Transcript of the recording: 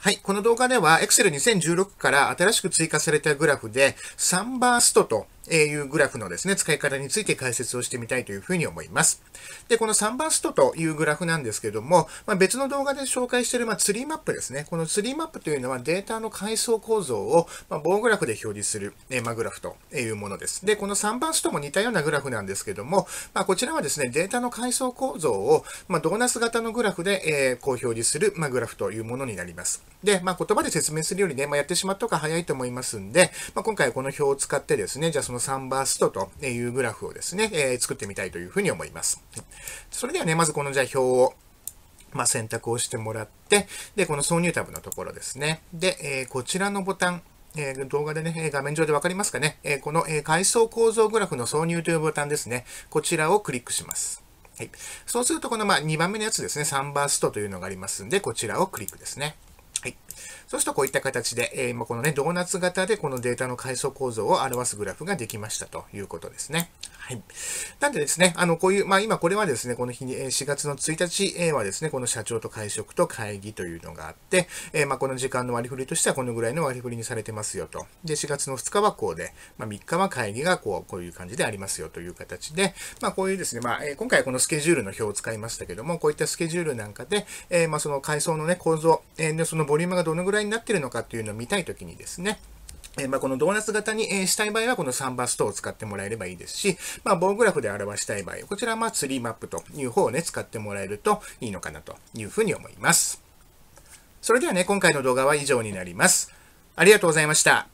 はい、この動画では Excel2016 から新しく追加されたグラフで、サンバーストというグラフのですね、使い方について解説をしてみたいというふうに思います。で、この3番ストというグラフなんですけども、まあ、別の動画で紹介している、まあ、ツリーマップですね。このツリーマップというのはデータの階層構造を、ま棒グラフで表示する、えまグラフというものです。で、この3番ストも似たようなグラフなんですけども、まあ、こちらはですね、データの階層構造を、まドーナツ型のグラフで、えこう表示する、まグラフというものになります。で、まあ、言葉で説明するよりね、まやってしまった方が早いと思いますんで、ま今回はこの表を使ってですね、じゃあそのサ3バーストというグラフをですね、えー、作ってみたいというふうに思います。それではね、まずこのじゃあ表をまあ、選択をしてもらって、で、この挿入タブのところですね。で、えー、こちらのボタン、えー、動画でね、画面上でわかりますかね。えー、この、え階層構造グラフの挿入というボタンですね。こちらをクリックします。はい。そうすると、この、まあ、2番目のやつですね、サンバーストというのがありますんで、こちらをクリックですね。そうするとこういった形で、えこのね、ドーナツ型でこのデータの階層構造を表すグラフができましたということですね。はい。なんでですね、あの、こういう、まあ今これはですね、この日に、4月の1日はですね、この社長と会食と会議というのがあって、えー、まあこの時間の割り振りとしてはこのぐらいの割り振りにされてますよと。で、4月の2日はこうで、まあ3日は会議がこう、こういう感じでありますよという形で、まあこういうですね、まあ、え今回はこのスケジュールの表を使いましたけども、こういったスケジュールなんかで、えー、まあその階層のね、構造、えー、そのボリュームがどのぐらいになってるのかっていうのを見たいときにですね、えまあ、このドーナツ型に、えしたい場合は、このサンバストを使ってもらえればいいですし、まあ、棒グラフで表したい場合、こちらはまツリーマップという方をね、使ってもらえるといいのかなというふうに思います。それではね、今回の動画は以上になります。ありがとうございました。